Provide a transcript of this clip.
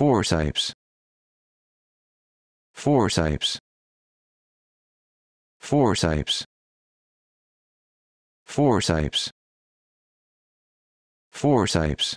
four types four types four types four types four types